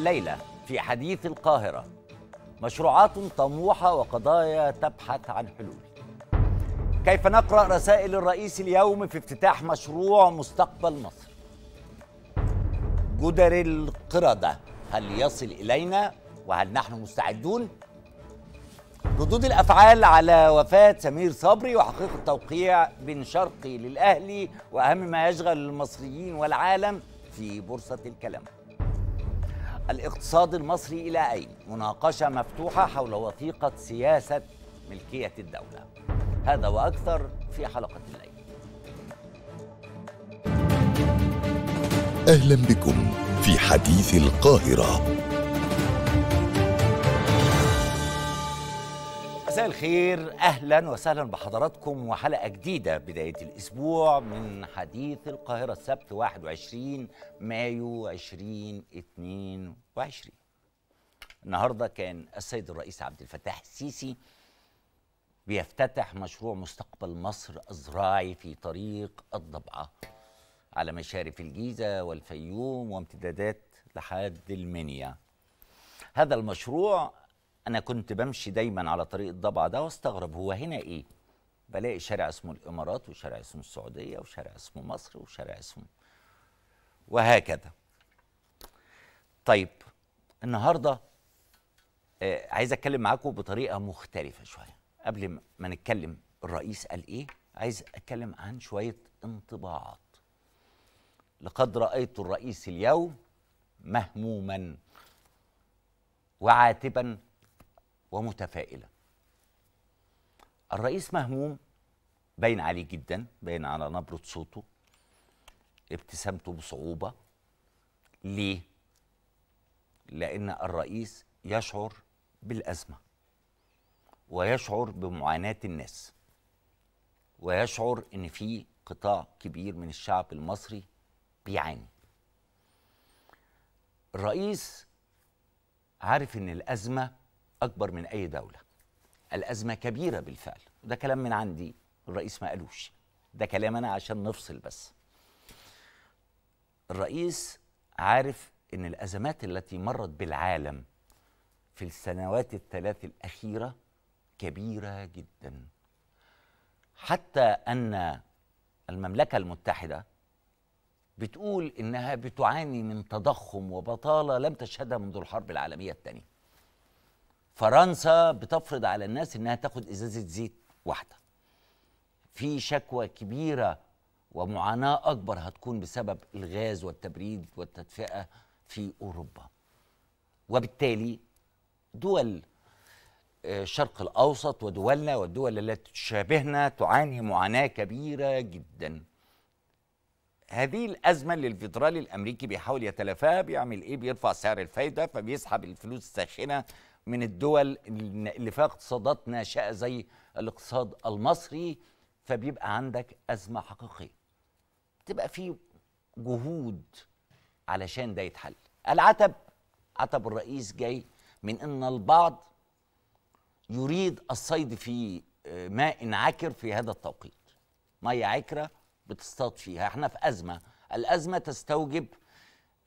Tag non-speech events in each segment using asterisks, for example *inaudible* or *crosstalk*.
الليلة في حديث القاهرة مشروعات طموحة وقضايا تبحث عن حلول كيف نقرأ رسائل الرئيس اليوم في افتتاح مشروع مستقبل مصر جدر القردة هل يصل إلينا وهل نحن مستعدون ردود الافعال على وفاه سمير صبري وحقيقه توقيع بن شرقي للاهلي واهم ما يشغل المصريين والعالم في بورصه الكلام الاقتصاد المصري إلى أين؟ مناقشة مفتوحة حول وثيقة سياسة ملكية الدولة هذا وأكثر في حلقة الليل أهلا بكم في حديث القاهرة مساء الخير اهلا وسهلا بحضراتكم وحلقه جديده بدايه الاسبوع من حديث القاهره السبت 21 مايو 2022 النهارده كان السيد الرئيس عبد الفتاح السيسي بيفتتح مشروع مستقبل مصر الزراعي في طريق الضبعه على مشارف الجيزه والفيوم وامتدادات لحد المنيا هذا المشروع انا كنت بمشي دايما على طريق الضبع ده واستغرب هو هنا ايه بلاقي شارع اسمه الامارات وشارع اسمه السعوديه وشارع اسمه مصر وشارع اسمه وهكذا طيب النهارده آه عايز اتكلم معاكم بطريقه مختلفه شويه قبل ما نتكلم الرئيس قال ايه عايز اتكلم عن شويه انطباعات لقد رايت الرئيس اليوم مهموما وعاتبا ومتفائله الرئيس مهموم باين عليه جدا باين على نبره صوته ابتسامته بصعوبه ليه لان الرئيس يشعر بالازمه ويشعر بمعاناه الناس ويشعر ان في قطاع كبير من الشعب المصري بيعاني الرئيس عارف ان الازمه اكبر من اي دوله الازمه كبيره بالفعل وده كلام من عندي الرئيس ما قالوش ده كلام انا عشان نفصل بس الرئيس عارف ان الازمات التي مرت بالعالم في السنوات الثلاث الاخيره كبيره جدا حتى ان المملكه المتحده بتقول انها بتعاني من تضخم وبطاله لم تشهدها منذ الحرب العالميه الثانيه فرنسا بتفرض على الناس انها تاخد ازازه زيت واحده في شكوى كبيره ومعاناه اكبر هتكون بسبب الغاز والتبريد والتدفئه في اوروبا وبالتالي دول آه، الشرق الاوسط ودولنا والدول التي تشابهنا تعاني معاناه كبيره جدا هذه الازمه اللي الفيدرالي الامريكي بيحاول يتلافاها بيعمل ايه بيرفع سعر الفايده فبيسحب الفلوس الساخنه من الدول اللي فيها اقتصادات ناشئه زي الاقتصاد المصري فبيبقى عندك ازمه حقيقيه تبقى في جهود علشان ده يتحل العتب عتب الرئيس جاي من ان البعض يريد الصيد في آه، ماء عكر في هذا التوقيت ميه عكره بتصطاد فيها احنا في ازمه الازمه تستوجب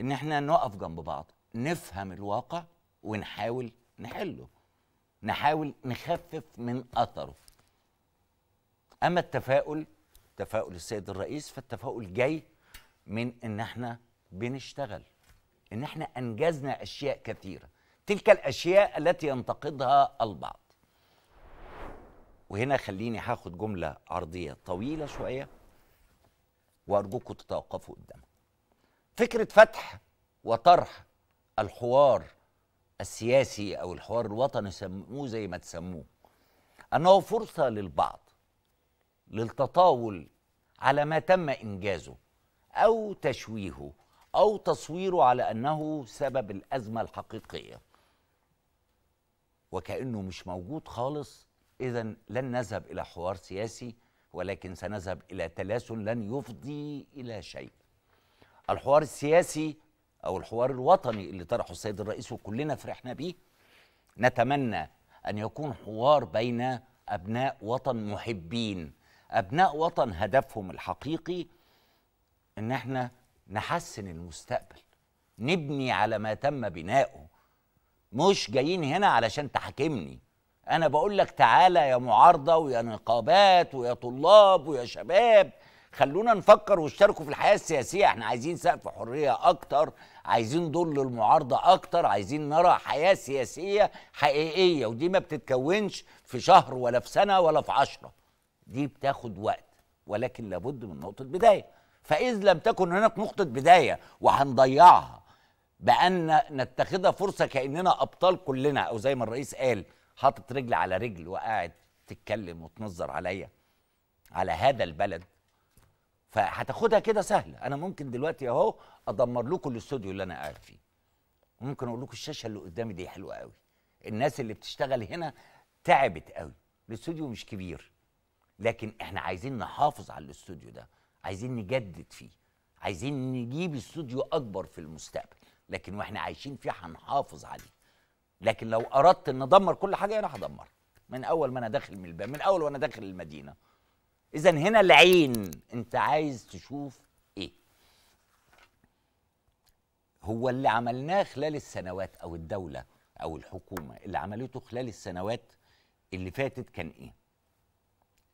ان احنا نقف جنب بعض نفهم الواقع ونحاول نحله نحاول نخفف من اثره اما التفاؤل تفاؤل السيد الرئيس فالتفاؤل جاي من ان احنا بنشتغل ان احنا انجزنا اشياء كثيره تلك الاشياء التي ينتقدها البعض وهنا خليني هاخد جمله عرضيه طويله شويه وارجوكم تتوقفوا قدامها فكره فتح وطرح الحوار السياسي او الحوار الوطني سموه زي ما تسموه انه فرصه للبعض للتطاول على ما تم انجازه او تشويهه او تصويره على انه سبب الازمه الحقيقيه وكانه مش موجود خالص اذا لن نذهب الى حوار سياسي ولكن سنذهب الى تلاسل لن يفضي الى شيء الحوار السياسي او الحوار الوطني اللي طرحه السيد الرئيس وكلنا فرحنا بيه نتمنى ان يكون حوار بين ابناء وطن محبين ابناء وطن هدفهم الحقيقي ان احنا نحسن المستقبل نبني على ما تم بناؤه مش جايين هنا علشان تحاكمني انا بقول لك تعالى يا معارضه ويا نقابات ويا طلاب ويا شباب خلونا نفكر واشتركوا في الحياه السياسيه احنا عايزين سقف حريه اكتر عايزين دول للمعارضه اكتر عايزين نرى حياه سياسيه حقيقيه ودي ما بتتكونش في شهر ولا في سنه ولا في عشره دي بتاخد وقت ولكن لابد من نقطه بدايه فإذا لم تكن هناك نقطه بدايه وهنضيعها بان نتخذها فرصه كاننا ابطال كلنا او زي ما الرئيس قال حاطط رجل على رجل وقاعد تتكلم وتنظر عليا على هذا البلد فهتاخدها كده سهله انا ممكن دلوقتي اهو ادمر لكم الاستوديو اللي انا قاعد فيه وممكن اقول لكم الشاشه اللي قدامي دي حلوه قوي الناس اللي بتشتغل هنا تعبت قوي الاستوديو مش كبير لكن احنا عايزين نحافظ على الاستوديو ده عايزين نجدد فيه عايزين نجيب استوديو اكبر في المستقبل لكن واحنا عايشين فيه هنحافظ عليه لكن لو اردت ان ادمر كل حاجه انا هدمرها من اول ما انا داخل من الباب من اول وانا داخل المدينه اذا هنا العين انت عايز تشوف ايه هو اللي عملناه خلال السنوات او الدوله او الحكومه اللي عملته خلال السنوات اللي فاتت كان ايه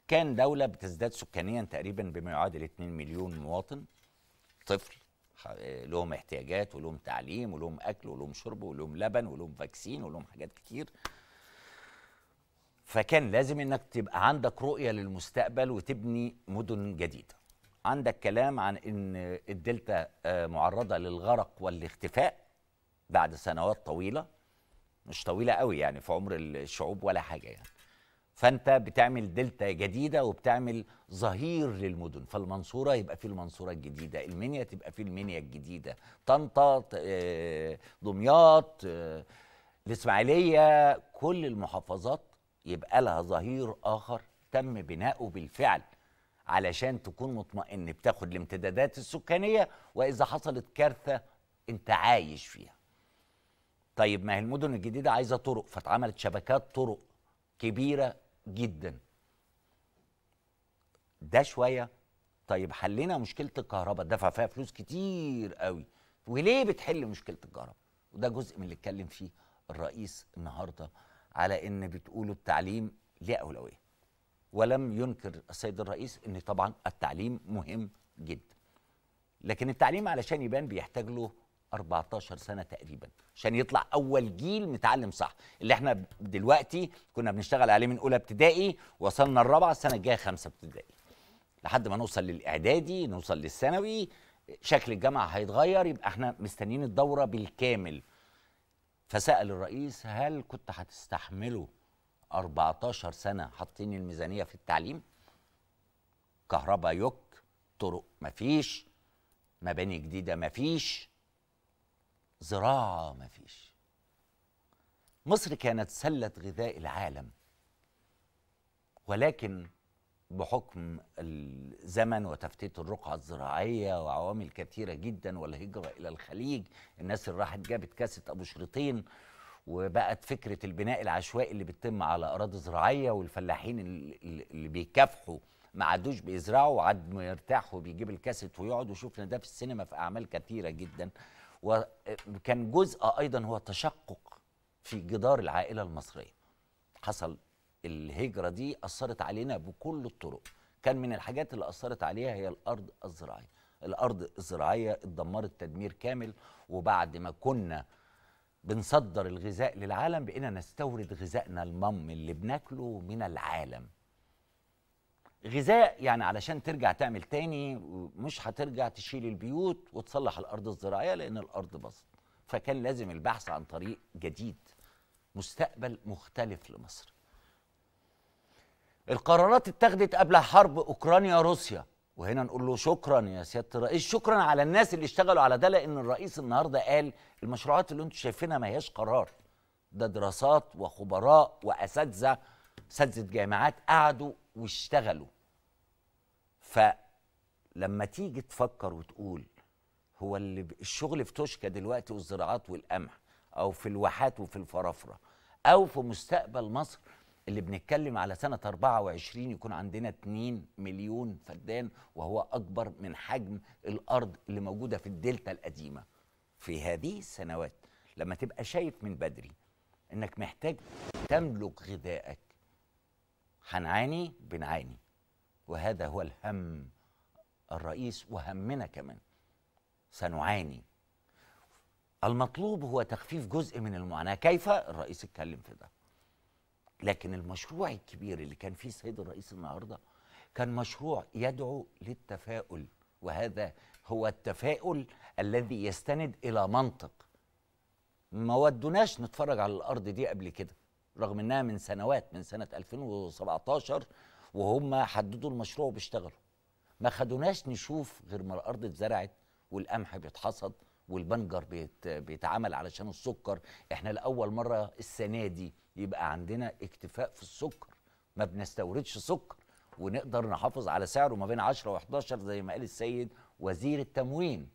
كان دوله بتزداد سكانيا تقريبا بما يعادل 2 مليون مواطن طفل لهم احتياجات ولهم تعليم ولهم اكل ولهم شرب ولهم لبن ولهم فاكسين ولهم حاجات كتير فكان لازم انك تبقى عندك رؤيه للمستقبل وتبني مدن جديده عندك كلام عن ان الدلتا آه، معرضه للغرق والاختفاء بعد سنوات طويله مش طويله قوي يعني في عمر الشعوب ولا حاجه يعني فانت بتعمل دلتا جديده وبتعمل ظهير للمدن فالمنصوره يبقى فيه المنصوره الجديده المنيا تبقى فيه المنيا الجديده طنطا آه، دمياط آه، الاسماعيليه كل المحافظات يبقى لها ظهير آخر تم بناؤه بالفعل علشان تكون مطمئن بتاخد الامتدادات السكانية وإذا حصلت كارثة أنت عايش فيها طيب ما هي المدن الجديدة عايزة طرق فاتعملت شبكات طرق كبيرة جدا ده شوية طيب حلينا مشكلة الكهرباء دفع فيها فلوس كتير قوي وليه بتحل مشكلة الكهرباء وده جزء من اللي اتكلم فيه الرئيس النهارده على ان بتقولوا التعليم ليه اولويه ولم ينكر السيد الرئيس ان طبعا التعليم مهم جدا لكن التعليم علشان يبان بيحتاج له 14 سنه تقريبا عشان يطلع اول جيل متعلم صح اللي احنا دلوقتي كنا بنشتغل عليه من اولى ابتدائي وصلنا الرابعه السنه الجايه خمسه ابتدائي لحد ما نوصل للاعدادي نوصل للثانوي شكل الجامعه هيتغير يبقى احنا مستنيين الدوره بالكامل فسأل الرئيس هل كنت هتستحمله 14 سنة حاطين الميزانية في التعليم كهرباء يك طرق مفيش مباني جديدة مفيش زراعة مفيش مصر كانت سلة غذاء العالم ولكن بحكم الزمن وتفتيت الرقعة الزراعية وعوامل كثيرة جدا والهجرة إلى الخليج الناس اللي راحت جابت كاسة أبو شريطين وبقت فكرة البناء العشوائي اللي بتتم على أراضي زراعية والفلاحين اللي بيكافحوا ما عادوش بيزرعوا عاد ما يرتاحوا بيجيب الكاسيت ويقعد وشفنا ده في السينما في أعمال كثيرة جدا وكان جزء أيضا هو تشقق في جدار العائلة المصرية حصل الهجرة دي أثرت علينا بكل الطرق كان من الحاجات اللي أثرت عليها هي الأرض الزراعية الأرض الزراعية اتدمرت تدمير كامل وبعد ما كنا بنصدر الغذاء للعالم بقينا نستورد غذائنا المم اللي بناكله من العالم غذاء يعني علشان ترجع تعمل تاني مش هترجع تشيل البيوت وتصلح الأرض الزراعية لأن الأرض باظت فكان لازم البحث عن طريق جديد مستقبل مختلف لمصر القرارات اتخذت قبل حرب اوكرانيا روسيا وهنا نقول له شكرا يا سياده الرئيس شكرا على الناس اللي اشتغلوا على ده لان الرئيس النهارده قال المشروعات اللي انتم شايفينها ما هياش قرار ده دراسات وخبراء واساتذه اساتذه جامعات قعدوا واشتغلوا فلما تيجي تفكر وتقول هو اللي الشغل في توشكا دلوقتي والزراعات والقمح او في الواحات وفي الفرافره او في مستقبل مصر اللي بنتكلم على سنة 24 يكون عندنا 2 مليون فدان وهو أكبر من حجم الأرض اللي موجودة في الدلتا القديمة في هذه السنوات لما تبقى شايف من بدري إنك محتاج تملك غذائك هنعاني بنعاني وهذا هو الهم الرئيس وهمنا كمان سنعاني المطلوب هو تخفيف جزء من المعاناة كيف الرئيس اتكلم في ده لكن المشروع الكبير اللي كان فيه السيد الرئيس النهارده كان مشروع يدعو للتفاؤل وهذا هو التفاؤل الذي يستند الى منطق ما ودناش نتفرج على الارض دي قبل كده رغم انها من سنوات من سنه 2017 وهم حددوا المشروع وبيشتغلوا ما خدوناش نشوف غير ما الارض اتزرعت والقمح بيتحصد والبنجر بيت بيتعمل علشان السكر احنا لاول مره السنه دي يبقى عندنا اكتفاء في السكر ما بنستوردش سكر ونقدر نحافظ على سعره ما بين 10 و11 زي ما قال السيد وزير التموين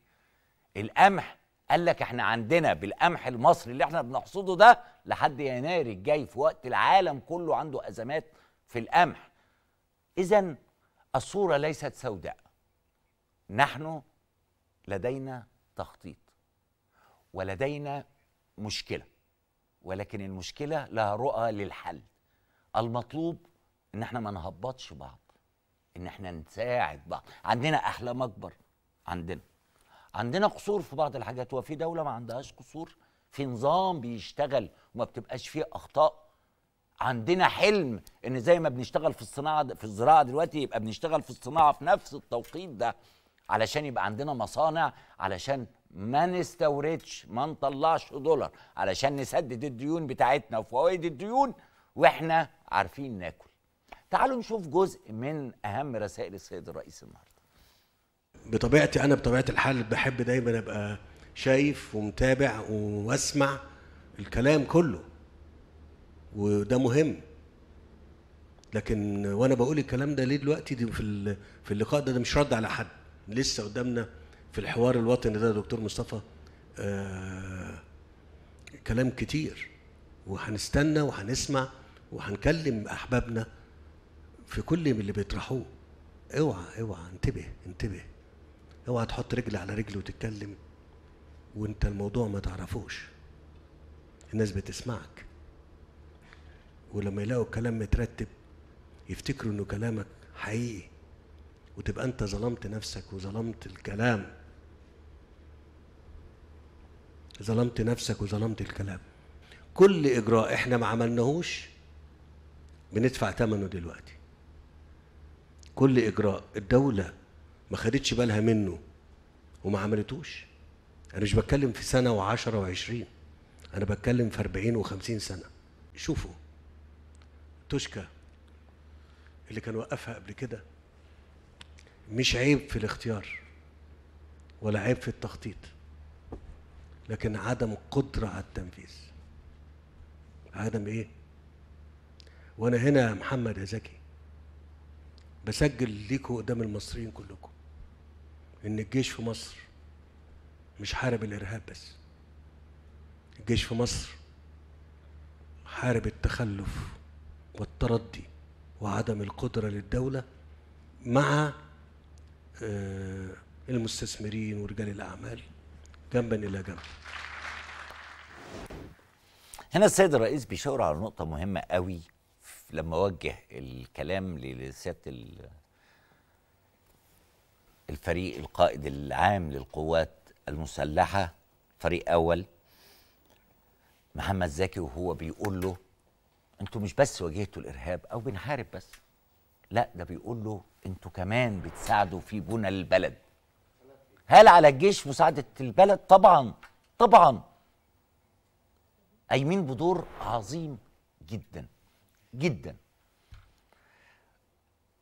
القمح قال لك احنا عندنا بالقمح المصري اللي احنا بنحصده ده لحد يناير الجاي في وقت العالم كله عنده ازمات في القمح اذا الصوره ليست سوداء نحن لدينا تخطيط ولدينا مشكله ولكن المشكله لها رؤى للحل المطلوب ان احنا ما نهبطش بعض ان احنا نساعد بعض عندنا احلام اكبر عندنا عندنا قصور في بعض الحاجات وفي دوله ما عندهاش قصور في نظام بيشتغل وما بتبقاش فيه اخطاء عندنا حلم ان زي ما بنشتغل في الصناعه في الزراعه دلوقتي يبقى بنشتغل في الصناعه في نفس التوقيت ده علشان يبقى عندنا مصانع علشان ما نستوردش ما نطلعش دولار علشان نسدد الديون بتاعتنا وفوائد الديون واحنا عارفين ناكل تعالوا نشوف جزء من اهم رسائل السيد الرئيس النهارده بطبيعتي انا بطبيعه الحال بحب دايما ابقى شايف ومتابع واسمع الكلام كله وده مهم لكن وانا بقول الكلام ده ليه دلوقتي في في اللقاء ده ده مش رد على حد لسه قدامنا في الحوار الوطني ده دكتور مصطفى آه كلام كتير وهنستنى وهنسمع وهنكلم احبابنا في كل اللي بيطرحوه اوعى اوعى انتبه انتبه اوعى تحط رجل على رجل وتتكلم وانت الموضوع ما تعرفوش الناس بتسمعك ولما يلاقوا الكلام مترتب يفتكروا انه كلامك حقيقي وتبقى انت ظلمت نفسك وظلمت الكلام ظلمت نفسك وظلمت الكلام كل اجراء احنا ما عملناهوش بندفع ثمنه دلوقتي كل اجراء الدوله ما خدتش بالها منه وما عملتوش انا مش بتكلم في سنه و10 و20 انا بتكلم في 40 و50 سنه شوفوا توشكا اللي كان وقفها قبل كده مش عيب في الاختيار ولا عيب في التخطيط لكن عدم قدرة على التنفيذ عدم إيه؟ وأنا هنا يا محمد يا زكي بسجل ليكوا قدام المصريين كلكم إن الجيش في مصر مش حارب الإرهاب بس الجيش في مصر حارب التخلف والتردي وعدم القدرة للدولة مع آه، المستثمرين ورجال الأعمال جنبا إلى جنب هنا السيد الرئيس بيشاور على نقطة مهمة قوي لما وجه الكلام لسيادة الفريق القائد العام للقوات المسلحة فريق أول محمد زكي وهو بيقول له انتوا مش بس واجهتوا الإرهاب أو بنحارب بس لا ده بيقول له انتوا كمان بتساعدوا في بنى البلد هل على الجيش مساعدة البلد؟ طبعا طبعا قايمين بدور عظيم جدا جدا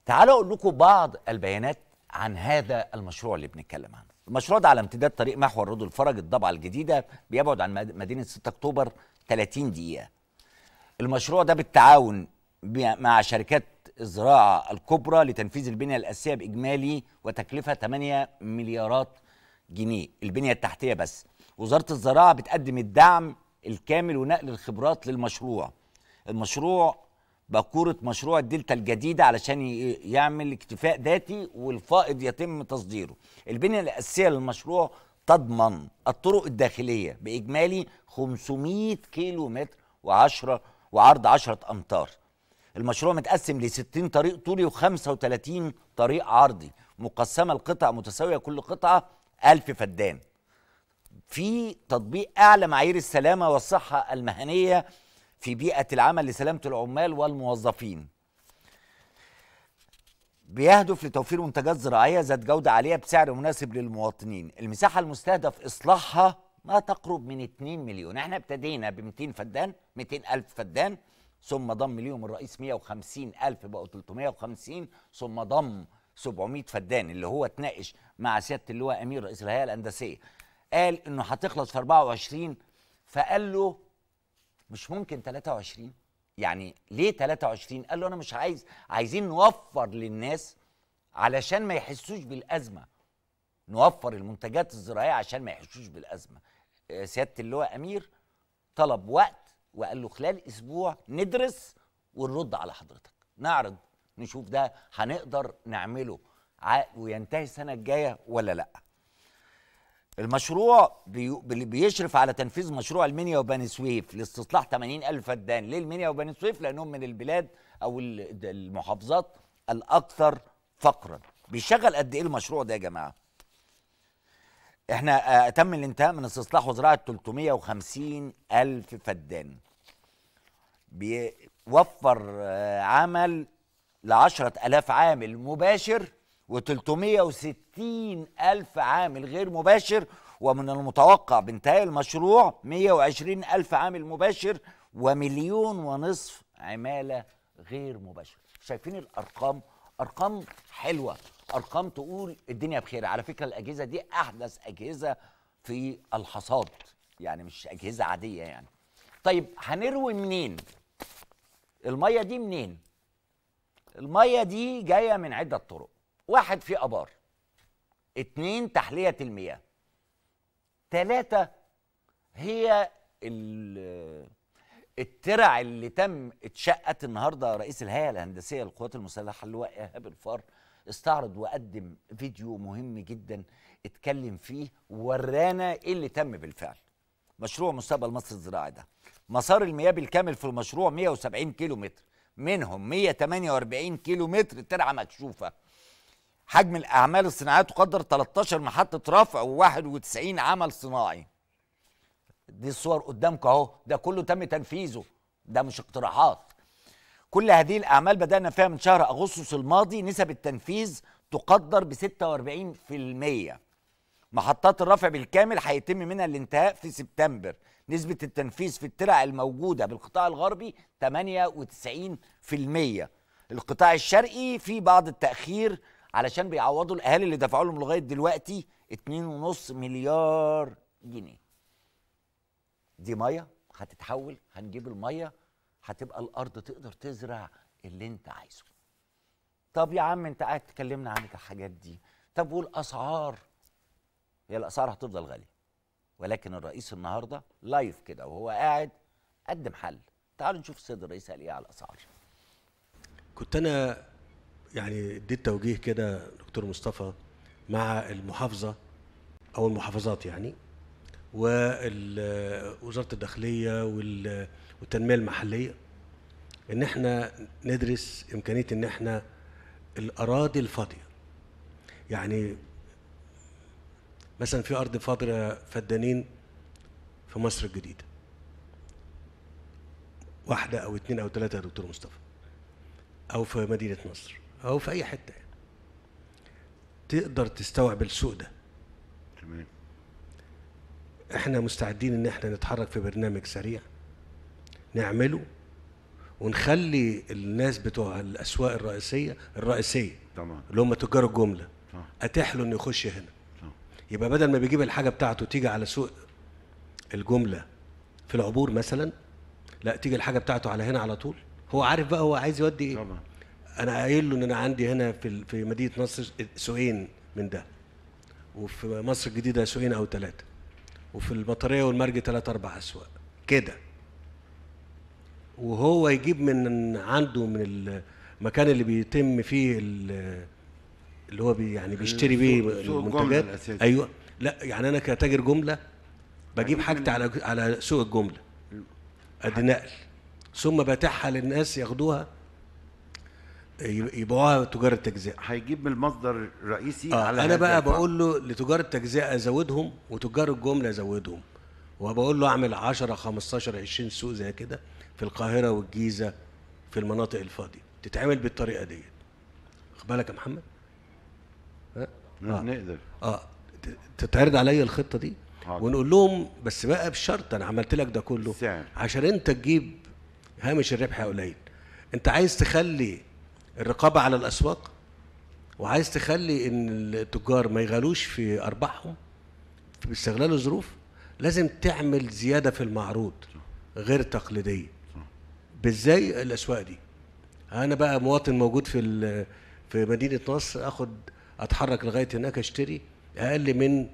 تعالوا اقول لكم بعض البيانات عن هذا المشروع اللي بنتكلم عنه المشروع ده على امتداد طريق محور رضو الفرج الضبعة الجديدة بيبعد عن مدينة 6 أكتوبر 30 دقيقة المشروع ده بالتعاون مع شركات الزراعة الكبرى لتنفيذ البنية الأساسية بإجمالي وتكلفة 8 مليارات جنيه البنية التحتية بس وزارة الزراعة بتقدم الدعم الكامل ونقل الخبرات للمشروع المشروع باكورة مشروع الدلتا الجديدة علشان يعمل اكتفاء ذاتي والفائض يتم تصديره البنية الأساسية للمشروع تضمن الطرق الداخلية بإجمالي 500 كيلو متر وعشرة وعرض 10 أمتار المشروع متقسم ل 60 طريق طولي و35 طريق عرضي مقسمه لقطع متساويه كل قطعه 1000 فدان في تطبيق اعلى معايير السلامه والصحه المهنيه في بيئه العمل لسلامه العمال والموظفين بيهدف لتوفير منتجات زراعيه ذات جوده عاليه بسعر مناسب للمواطنين المساحه المستهدف اصلاحها ما تقرب من 2 مليون احنا ابتدينا ب 200 فدان 200 الف فدان ثم ضم ليهم الرئيس 150 ألف بقوا 350 ثم ضم 700 فدان اللي هو اتناقش مع سيادة اللواء أمير رئيس الهيئة الهندسية قال إنه هتخلص في 24 فقال له مش ممكن 23 يعني ليه 23 قال له أنا مش عايز عايزين نوفر للناس علشان ما يحسوش بالأزمة نوفر المنتجات الزراعية عشان ما يحسوش بالأزمة آه، سيادة اللواء أمير طلب وقت وقال له خلال اسبوع ندرس ونرد على حضرتك نعرض نشوف ده هنقدر نعمله وينتهي السنه الجايه ولا لا المشروع اللي بيشرف على تنفيذ مشروع المنيا وبني سويف لاستصلاح 80 ألف فدان ليه المنيا وبني سويف لأنهم من البلاد أو المحافظات الأكثر فقرا بيشغل قد إيه المشروع ده يا جماعة احنا آه، تم الانتهاء من استصلاح وزراعه 350 الف فدان بيوفر آه، عمل ل 10000 عامل مباشر و360 ألف عامل غير مباشر ومن المتوقع بانتهاء المشروع 120 ألف عامل مباشر ومليون ونصف عمالة غير مباشرة شايفين الأرقام أرقام حلوة ارقام تقول الدنيا بخير على فكره الاجهزه دي احدث اجهزه في الحصاد يعني مش اجهزه عاديه يعني طيب هنروي منين الميه دي منين الميه دي جايه من عده طرق واحد في ابار اتنين تحليه المياه تلاته هي الترع اللي تم اتشقت النهارده رئيس الهيئه الهندسيه للقوات المسلحه اللواء ايهاب الفار استعرض وقدم فيديو مهم جدا اتكلم فيه ورانا ايه اللي تم بالفعل مشروع مستقبل مصر الزراعي ده مسار المياه بالكامل في المشروع 170 كيلو متر منهم 148 كيلو متر ترعه مكشوفه حجم الاعمال الصناعيه تقدر 13 محطه رفع و91 عمل صناعي دي الصور قدامك اهو ده كله تم تنفيذه ده مش اقتراحات كل هذه الأعمال بدأنا فيها من شهر أغسطس الماضي نسب التنفيذ تقدر ب 46% محطات الرفع بالكامل هيتم منها الانتهاء في سبتمبر نسبة التنفيذ في الترع الموجودة بالقطاع الغربي 98% القطاع الشرقي في بعض التأخير علشان بيعوضوا الأهالي اللي دفعوا لهم لغاية دلوقتي 2.5 مليار جنيه دي مية هتتحول هنجيب المية هتبقى الارض تقدر تزرع اللي انت عايزه طب يا عم انت قاعد تكلمنا عن الحاجات دي طب والاسعار هي الاسعار هتفضل غاليه ولكن الرئيس النهارده لايف كده وهو قاعد قدم حل تعالوا نشوف السيد الرئيس قال ايه على الاسعار كنت انا يعني اديت توجيه كده دكتور مصطفى مع المحافظه او المحافظات يعني ووزاره الداخليه وال والتنميه المحليه ان احنا ندرس امكانيه ان احنا الاراضي الفاضيه يعني مثلا في ارض فاضيه فدانين في مصر الجديده واحده او اثنين او ثلاثه يا دكتور مصطفى او في مدينه نصر او في اي حته تقدر تستوعب السوق ده تمام احنا مستعدين ان احنا نتحرك في برنامج سريع نعمله ونخلي الناس بتوع الاسواق الرئيسيه الرئيسيه طبعا اللي هم تجار الجمله اتاح له انه يخش هنا طبعا. يبقى بدل ما بيجيب الحاجه بتاعته تيجي على سوق الجمله في العبور مثلا لا تيجي الحاجه بتاعته على هنا على طول هو عارف بقى هو عايز يودي ايه طبعا. انا قايل له ان انا عندي هنا في في مدينه نصر سوقين من ده وفي مصر الجديده سوقين او ثلاثه وفي المطريه والمرج ثلاثه اربع اسواق كده وهو يجيب من عنده من المكان اللي بيتم فيه اللي هو بي يعني بيشتري بيه المنتجات ايوه لا يعني انا كتاجر جمله بجيب حاجتي على على سوق الجمله ادي نقل ثم بتاعها للناس ياخدوها يبيعوها تجار التجزئه هيجيب من المصدر الرئيسي آه على انا بقى بقول له لتجار التجزئه ازودهم وتجار الجمله ازودهم وبقول له اعمل 10 15 20 سوق زي كده في القاهرة والجيزة في المناطق الفاضية تتعمل بالطريقة دي خد بالك يا محمد ها؟ آه. نقدر اه تتعرض عليا الخطة دي حاضر. ونقول لهم بس بقى بشرط انا عملت لك ده كله سعر. عشان انت تجيب هامش الربح قليل انت عايز تخلي الرقابه على الاسواق وعايز تخلي ان التجار ما يغلوش في ارباحهم باستغلال الظروف لازم تعمل زياده في المعروض غير تقليديه بالزي الاسواق دي انا بقى مواطن موجود في في مدينه نصر اخد اتحرك لغايه هناك اشتري اقل من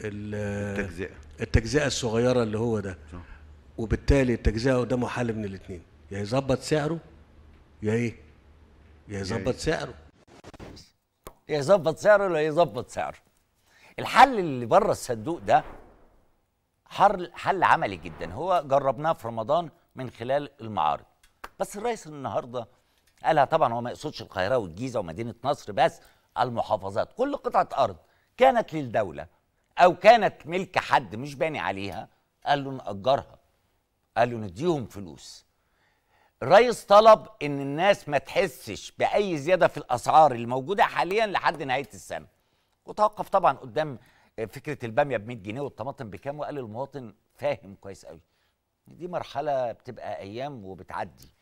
التجزئه التجزئه الصغيره اللي هو ده وبالتالي التجزئه قدامه حل من الاثنين يا يظبط سعره يا ايه يا يظبط إيه؟ سعره يا يظبط سعره ولا يظبط سعره الحل اللي بره الصندوق ده حل حل عملي جدا هو جربناه في رمضان من خلال المعارض بس الرئيس النهارده قالها طبعا هو ما يقصدش القاهره والجيزه ومدينه نصر بس المحافظات كل قطعه ارض كانت للدوله او كانت ملك حد مش باني عليها قال له ناجرها قال له نديهم فلوس الرئيس طلب ان الناس ما تحسش باي زياده في الاسعار اللي موجوده حاليا لحد نهايه السنه وتوقف طبعا قدام فكره الباميه ب 100 جنيه والطماطم بكام وقال المواطن فاهم كويس قوي دي مرحله بتبقى ايام وبتعدي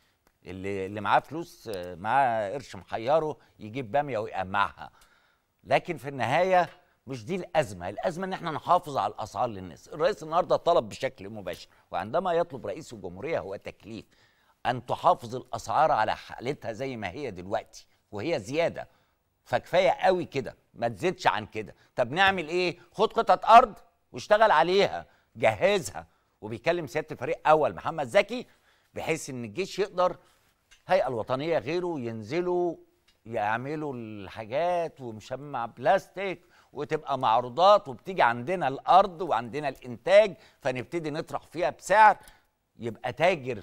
اللي اللي معاه فلوس معاه قرش محيره يجيب باميه ويقمعها لكن في النهايه مش دي الازمه الازمه ان احنا نحافظ على الاسعار للناس الرئيس النهارده طلب بشكل مباشر وعندما يطلب رئيس الجمهوريه هو تكليف ان تحافظ الاسعار على حالتها زي ما هي دلوقتي وهي زياده فكفايه قوي كده ما تزيدش عن كده طب نعمل ايه خد قطعه ارض واشتغل عليها جهزها وبيكلم سياده الفريق اول محمد زكي بحيث ان الجيش يقدر الهيئه الوطنيه غيره ينزلوا يعملوا الحاجات ومشمع بلاستيك وتبقى معروضات وبتيجي عندنا الارض وعندنا الانتاج فنبتدي نطرح فيها بسعر يبقى تاجر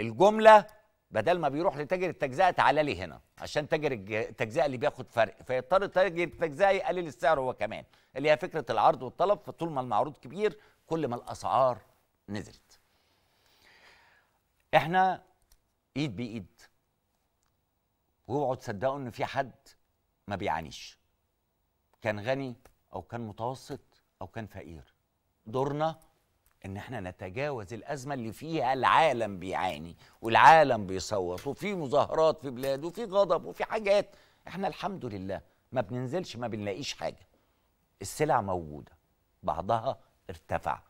الجمله بدل ما بيروح لتاجر التجزئه تعالى لي هنا عشان تاجر التجزئه اللي بياخد فرق فيضطر تاجر التجزئه يقلل السعر هو كمان اللي هي فكره العرض والطلب فطول ما المعروض كبير كل ما الاسعار نزلت احنا ايد بايد واوعوا تصدقوا ان في حد ما بيعانيش كان غني او كان متوسط او كان فقير دورنا ان احنا نتجاوز الازمه اللي فيها العالم بيعاني والعالم بيصوت وفي مظاهرات في بلاد وفي غضب وفي حاجات احنا الحمد لله ما بننزلش ما بنلاقيش حاجه السلع موجوده بعضها ارتفع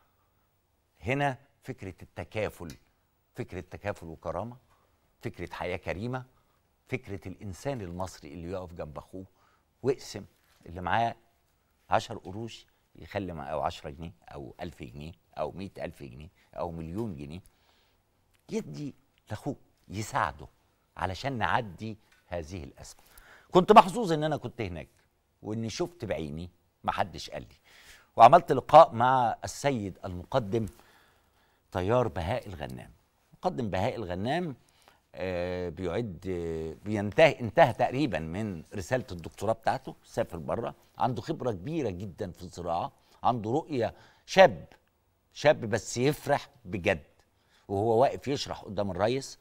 هنا فكره التكافل فكره تكافل وكرامه فكره حياه كريمه فكره الانسان المصري اللي يقف جنب اخوه واقسم اللي معاه 10 قروش يخلي معاه 10 جنيه او 1000 جنيه او 100000 جنيه او مليون جنيه يدي لاخوه يساعده علشان نعدي هذه الازمه كنت محظوظ ان انا كنت هناك واني شفت بعيني ما حدش قال لي وعملت لقاء مع السيد المقدم طيار بهاء الغنام مقدم بهاء الغنام آه، بيعد بينتهي انتهى تقريبا من رساله الدكتوراه بتاعته سافر بره عنده خبره كبيره جدا في الزراعه عنده رؤيه شاب شاب بس يفرح بجد وهو واقف يشرح قدام الرئيس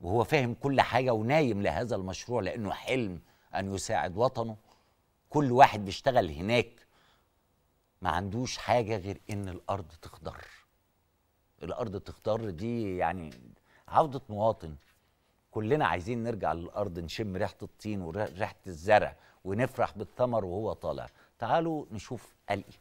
وهو فاهم كل حاجه ونايم لهذا المشروع لانه حلم ان يساعد وطنه كل واحد بيشتغل هناك ما عندوش حاجه غير ان الارض تخضر الارض تخضر دي يعني عوده مواطن كلنا عايزين نرجع للارض نشم ريحه الطين وريحه الزرع ونفرح بالثمر وهو طالع تعالوا نشوف قلقي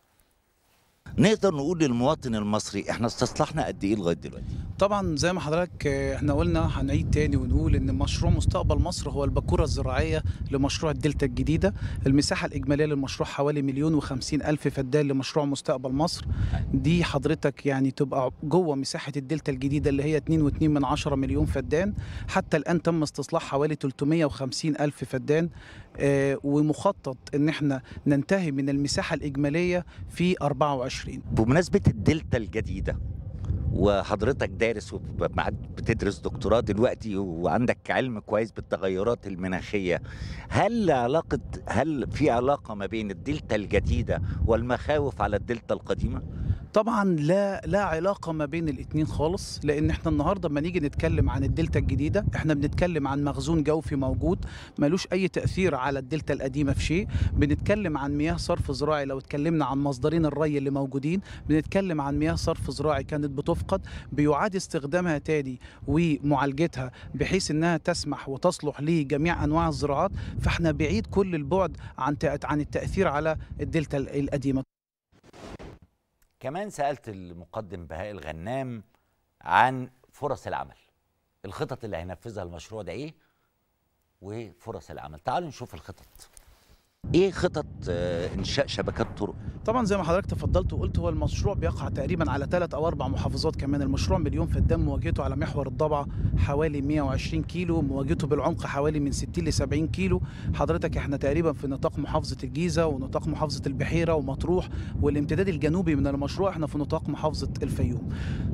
نقدر نقول للمواطن المصري احنا استصلحنا قد ايه لغايه دلوقتي؟ طبعا زي ما حضرتك آه، احنا قلنا هنعيد تاني ونقول ان مشروع مستقبل مصر هو الباكوره الزراعيه لمشروع الدلتا الجديده، المساحه الاجماليه للمشروع حوالي مليون وخمسين الف فدان لمشروع مستقبل مصر، دي حضرتك يعني تبقى جوه مساحه الدلتا الجديده اللي هي 2.2 من عشره مليون فدان، حتى الان تم استصلاح حوالي 350 الف فدان، آه، ومخطط ان احنا ننتهي من المساحه الاجماليه في 24 بمناسبه الدلتا الجديده وحضرتك دارس بتدرس دكتوراه دلوقتي وعندك علم كويس بالتغيرات المناخيه هل علاقه هل في علاقه ما بين الدلتا الجديده والمخاوف على الدلتا القديمه طبعا لا لا علاقه ما بين الاثنين خالص لان احنا النهارده لما نيجي نتكلم عن الدلتا الجديده احنا بنتكلم عن مخزون جوفي موجود ملوش اي تاثير على الدلتا القديمه في شيء بنتكلم عن مياه صرف زراعي لو اتكلمنا عن مصدرين الري اللي موجودين بنتكلم عن مياه صرف زراعي كانت بتفقد بيعاد استخدامها تاني ومعالجتها بحيث انها تسمح وتصلح لجميع انواع الزراعات فاحنا بعيد كل البعد عن عن التاثير على الدلتا القديمه كمان سالت المقدم بهاء الغنام عن فرص العمل الخطط اللي هينفذها المشروع ده ايه وفرص العمل تعالوا نشوف الخطط ايه خطط آه، انشاء شبكات طرق طبعا زي ما حضرتك تفضلت وقلت هو المشروع بيقع تقريبا على ثلاث او اربع محافظات كمان المشروع مليون فدان مواجهته على محور الضبعه حوالي 120 كيلو مواجهته بالعمق حوالي من 60 ل 70 كيلو حضرتك احنا تقريبا في نطاق محافظه الجيزه ونطاق محافظه البحيره ومطروح والامتداد الجنوبي من المشروع احنا في نطاق محافظه الفيوم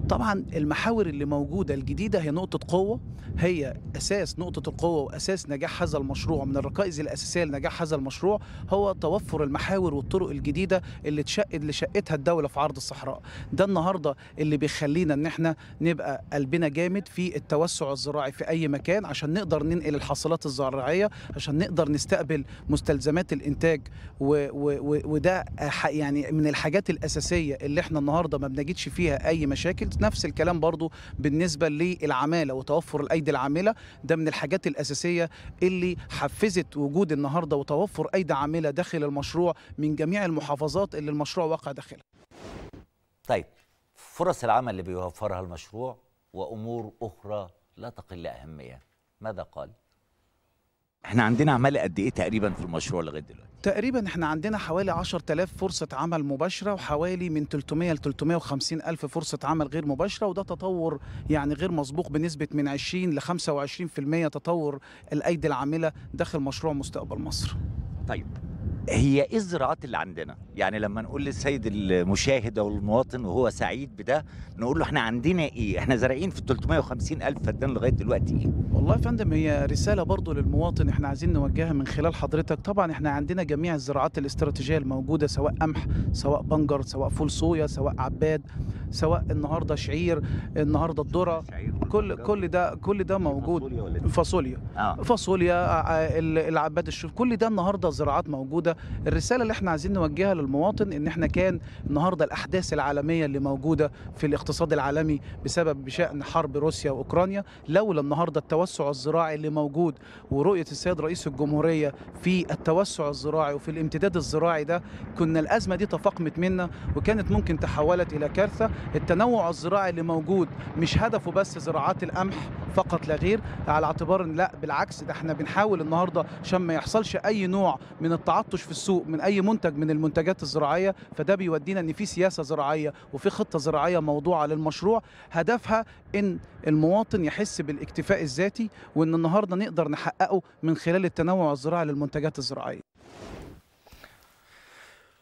طبعا المحاور اللي موجوده الجديده هي نقطه قوه هي اساس نقطه القوه واساس نجاح هذا المشروع من الركائز الاساسيه لنجاح هذا المشروع هو توفر المحاور والطرق الجديده اللي تشقد اللي شقتها الدوله في عرض الصحراء ده النهارده اللي بيخلينا ان احنا نبقى قلبنا جامد في التوسع الزراعي في اي مكان عشان نقدر ننقل الحصلات الزراعيه عشان نقدر نستقبل مستلزمات الانتاج و و وده يعني من الحاجات الاساسيه اللي احنا النهارده ما بنجدش فيها اي مشاكل نفس الكلام برضو بالنسبه للعماله وتوفر الايدي العامله ده من الحاجات الاساسيه اللي حفزت وجود النهارده وتوفر ايدي ايد عامله داخل المشروع من جميع المحافظات اللي المشروع واقع داخلها. طيب فرص العمل اللي بيوفرها المشروع وامور اخرى لا تقل اهميه، ماذا قال؟ احنا عندنا عمالة قد ايه تقريبا في المشروع لغايه دلوقتي؟ تقريبا احنا عندنا حوالي 10000 فرصة عمل مباشرة وحوالي من 300 ل 350 ألف فرصة عمل غير مباشرة وده تطور يعني غير مسبوق بنسبة من 20 ل 25% تطور الأيدي العاملة داخل مشروع مستقبل مصر. 待遇。هي ايه الزراعات اللي عندنا يعني لما نقول للسيد المشاهد او المواطن وهو سعيد بده نقول له احنا عندنا ايه احنا زارعين في 350 الف فدان لغايه دلوقتي ايه والله يا فندم هي رساله برضه للمواطن احنا عايزين نوجهها من خلال حضرتك طبعا احنا عندنا جميع الزراعات الاستراتيجيه الموجوده سواء قمح سواء بنجر سواء فول صويا سواء عباد سواء النهارده شعير النهارده الذره كل كل ده كل ده موجود فاصوليا إيه؟ فاصوليا آه. آه،, آه، العباد الشوف كل ده النهارده زراعات موجوده الرساله اللي احنا عايزين نوجهها للمواطن ان احنا كان النهارده الاحداث العالميه اللي موجوده في الاقتصاد العالمي بسبب بشان حرب روسيا واوكرانيا لولا النهارده التوسع الزراعي اللي موجود ورؤيه السيد رئيس الجمهوريه في التوسع الزراعي وفي الامتداد الزراعي ده كنا الازمه دي تفاقمت منا وكانت ممكن تحولت الى كارثه التنوع الزراعي اللي موجود مش هدفه بس زراعات القمح فقط لا غير على اعتبار لا بالعكس ده احنا بنحاول النهارده عشان ما يحصلش اي نوع من التعطش في السوق من اي منتج من المنتجات الزراعيه فده بيودينا ان في سياسه زراعيه وفي خطه زراعيه موضوعه للمشروع هدفها ان المواطن يحس بالاكتفاء الذاتي وان النهارده نقدر نحققه من خلال التنوع الزراعي للمنتجات الزراعيه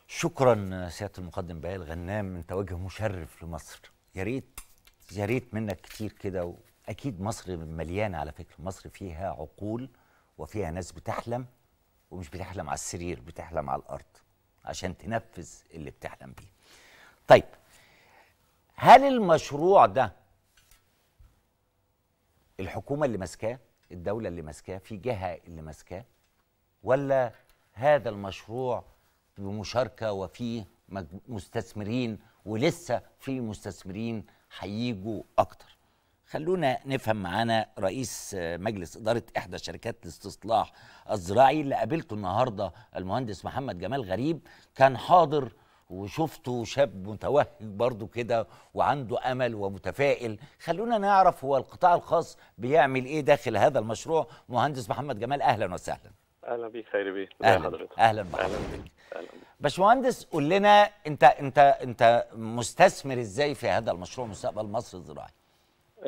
شكرا سياده المقدم بهاء الغنام انت وجه مشرف لمصر يا ريت يا ريت منك كتير كده واكيد مصر مليانه على فكره مصر فيها عقول وفيها ناس بتحلم ومش بتحلم على السرير بتحلم على الارض عشان تنفذ اللي بتحلم بيه طيب هل المشروع ده الحكومه اللي ماسكاه الدوله اللي ماسكاه في جهه اللي ماسكاه ولا هذا المشروع بمشاركه وفيه مستثمرين ولسه في مستثمرين هيجوا اكتر خلونا نفهم معانا رئيس مجلس إدارة إحدى شركات الاستصلاح الزراعي اللي قابلته النهاردة المهندس محمد جمال غريب كان حاضر وشفته شاب متوهج برضه كده وعنده أمل ومتفائل خلونا نعرف هو القطاع الخاص بيعمل إيه داخل هذا المشروع مهندس محمد جمال أهلا وسهلا اهلا بيك خير بيك اهلا حضرتك اهلا بحضرتك باشمهندس قول لنا انت انت انت مستثمر ازاي في هذا المشروع مستقبل مصر الزراعي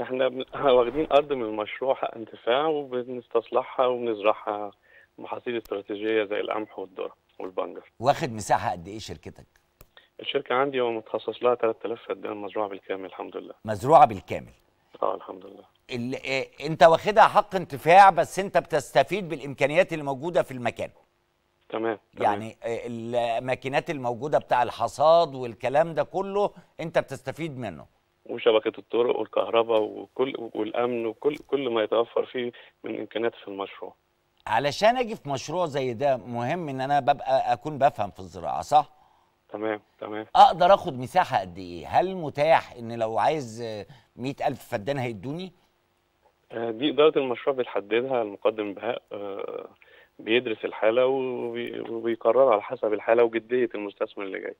احنا واخدين ارض من المشروع حق انتفاع وبنستصلحها وبنزرعها محاصيل استراتيجيه زي القمح والذره والبنجر واخد مساحه قد ايه شركتك الشركه عندي هو متخصص لها 3000 فدان إيه، مزروعه بالكامل الحمد لله مزروعه بالكامل اه الحمد لله ال- إيه، انت واخدها حق انتفاع بس انت بتستفيد بالامكانيات اللي موجوده في المكان تمام يعني الماكينات الموجوده بتاع الحصاد والكلام ده كله انت بتستفيد منه وشبكه الطرق والكهرباء وكل والامن وكل كل ما يتوفر فيه من امكانيات في المشروع. علشان اجي في مشروع زي ده مهم ان انا ببقى اكون بفهم في الزراعه صح؟ تمام تمام اقدر اخد مساحه قد ايه؟ هل متاح ان لو عايز 100000 فدان هيدوني؟ آه، دي إدارة المشروع بتحددها المقدم بهاء آه، بيدرس الحالة وبيقرر على حسب الحالة وجدية المستثمر اللي جاي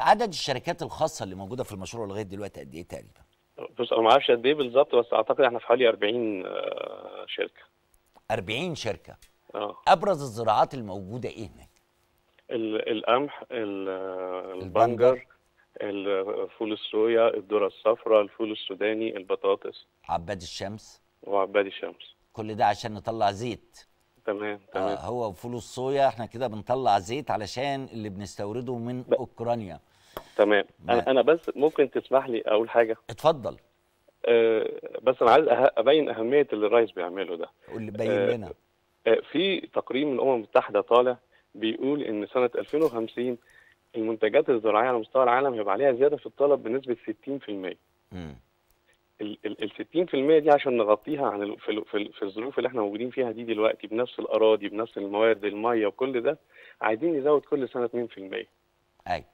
عدد الشركات الخاصه اللي موجوده في المشروع لغايه دلوقتي قد ايه تقريبا؟ بص انا ما اعرفش قد ايه بالظبط بس اعتقد احنا في حوالي 40 آه، شركه 40 شركه اه ابرز الزراعات الموجوده ايه هناك؟ القمح آه، البنجر الفول الصويا الذره الصفراء الفول السوداني البطاطس عباد الشمس وعباد الشمس كل ده عشان نطلع زيت تمام آه، تمام آه هو فول الصويا احنا كده بنطلع زيت علشان اللي بنستورده من ب... اوكرانيا تمام انا انا بس ممكن تسمح لي اقول حاجه اتفضل أه بس انا عايز أه، ابين اهميه اللي الرئيس بيعمله ده قول لي بين لنا أه, أه، في تقرير من الامم المتحده طالع بيقول ان سنه 2050 المنتجات الزراعيه على مستوى العالم هيبقى عليها زياده في الطلب بنسبه 60% امم ال 60% دي عشان نغطيها عن ال في, ال في, ال في الظروف اللي احنا موجودين فيها دي دلوقتي بنفس الاراضي بنفس الموارد الميه وكل ده عايزين نزود كل سنه 2% ايوه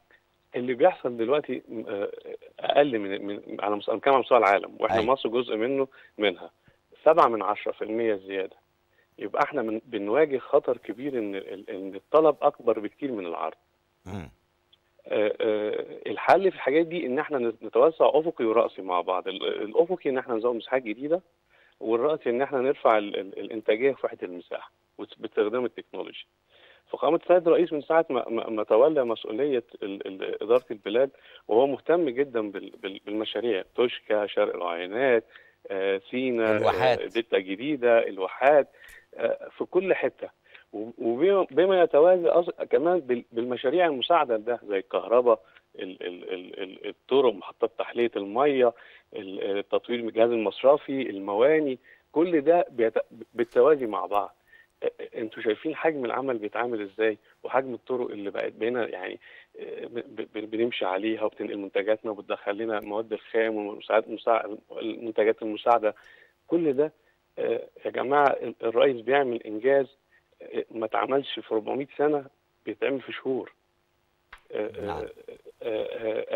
اللي بيحصل دلوقتي آه، اقل من, من على مستوى مستوى العالم واحنا أيوة. مصر جزء منه منها 7 من 10% زياده يبقى احنا من بنواجه خطر كبير ان ان الطلب اكبر بكتير من العرض. آه،, آه الحل في الحاجات دي ان احنا نتوسع افقي وراسي مع بعض، الافقي ان احنا نزود مساحات جديده والراسي ان احنا نرفع الانتاجيه في حته المساحه باستخدام التكنولوجي. فقامت السيد الرئيس من ساعه ما, ما تولى مسؤوليه اداره البلاد وهو مهتم جدا بالمشاريع توشكا شرق العينات آه، سينا آه، الواحات دلتا جديده الواحات آه، في كل حته وبما يتوازى كمان بالمشاريع المساعده لده زي الكهرباء الطرق محطات تحليه الميه تطوير الجهاز المصرفي المواني كل ده بالتوازي مع بعض انتوا شايفين حجم العمل بيتعامل ازاي وحجم الطرق اللي بقت بينا يعني بنمشي عليها وبتنقل منتجاتنا وبتدخل لنا مواد الخام ومنتجات المساعده كل ده آه، يا جماعه الرئيس بيعمل انجاز آه، ما اتعملش في 400 سنه بيتعمل في شهور آه، نعم.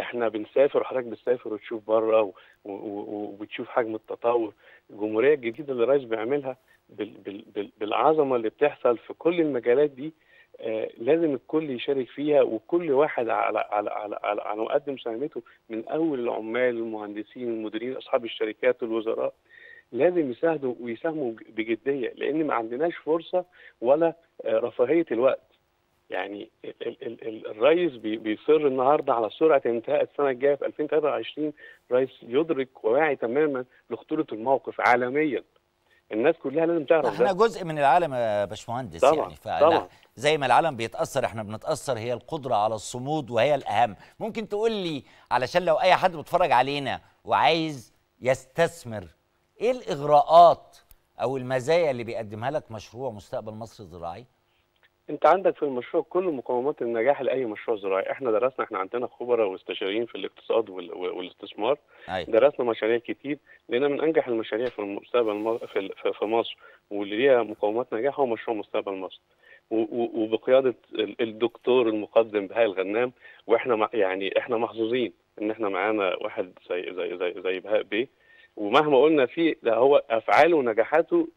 احنا بنسافر وحضرتك بتسافر وتشوف بره وبتشوف حجم التطور الجمهوريه الجديده اللي الرئيس بيعملها بالعظمه اللي بتحصل في كل المجالات دي آه، لازم الكل يشارك فيها وكل واحد على على على على, على مقدم مساهمته من اول العمال المهندسين المديرين اصحاب الشركات الوزراء لازم يساعدوا ويساهموا بجديه لان ما عندناش فرصه ولا آه، رفاهيه الوقت يعني الرئيس بيصر النهارده على سرعه انتهاء السنه الجايه في 2023 رئيس يدرك وواعي تماما لخطوره الموقف عالميا الناس كلها لازم تعرف احنا ده. جزء من العالم يا باشمهندس يعني طبعا زي ما العالم بيتاثر احنا بنتاثر هي القدره على الصمود وهي الاهم ممكن تقول لي علشان لو اي حد بيتفرج علينا وعايز يستثمر ايه الاغراءات او المزايا اللي بيقدمها لك مشروع مستقبل مصر الزراعي انت عندك في المشروع كل مقومات النجاح لاي مشروع زراعي احنا درسنا احنا عندنا خبراء واستشاريين في الاقتصاد والاستثمار أي. درسنا مشاريع كتير لان من انجح المشاريع في المستقبل في مصر واللي ليها مقومات نجاح هو مشروع مستقبل مصر وبقياده الدكتور المقدم بهاء الغنام واحنا يعني احنا محظوظين ان احنا معانا واحد زي زي زي زي بهاء بيه ومهما قلنا فيه ده هو افعاله ونجاحاته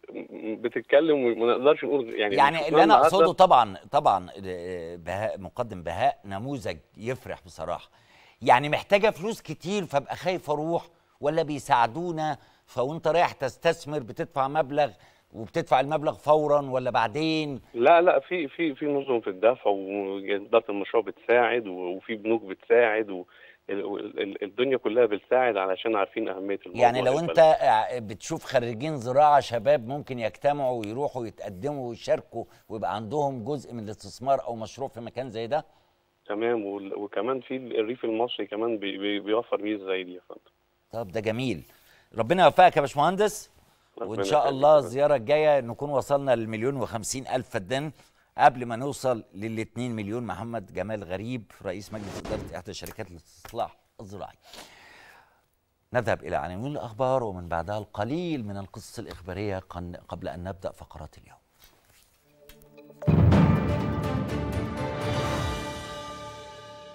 بتتكلم وما نقدرش نقول يعني يعني اللي انا اقصده طبعا طبعا آه، بهاء مقدم بهاء نموذج يفرح بصراحه يعني محتاجه فلوس كتير فابقى خايف اروح ولا بيساعدونا فوانت رايح تستثمر بتدفع مبلغ وبتدفع المبلغ فورا ولا بعدين لا لا في في في نظم في الدفع واداره المشروع بتساعد وفي بنوك بتساعد و الدنيا كلها بتساعد علشان عارفين اهميه الموضوع يعني لو إيه انت بتشوف خريجين زراعه شباب ممكن يجتمعوا ويروحوا يتقدموا ويشاركوا ويبقى عندهم جزء من الاستثمار او مشروع في مكان زي ده تمام وكمان في الريف المصري كمان بيوفر ميزه زي دي يا فندم طب ده جميل ربنا يوفقك يا باشمهندس وان شاء الله الزياره الجايه نكون وصلنا للمليون وخمسين الف فدان قبل ما نوصل لل 2 مليون محمد جمال غريب رئيس مجلس اداره احدى شركات الاستصلاح الزراعي. نذهب الى عناوين الاخبار ومن بعدها القليل من القصص الاخباريه قبل ان نبدا فقرات اليوم.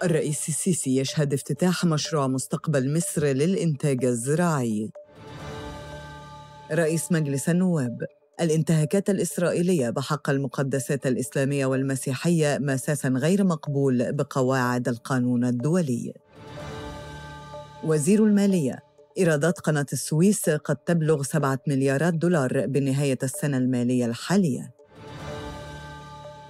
الرئيس السيسي يشهد افتتاح مشروع مستقبل مصر للإنتاج الزراعي رئيس مجلس النواب الانتهاكات الإسرائيلية بحق المقدسات الإسلامية والمسيحية مساسا غير مقبول بقواعد القانون الدولي وزير المالية إيرادات قناة السويس قد تبلغ 7 مليارات دولار بنهاية السنة المالية الحالية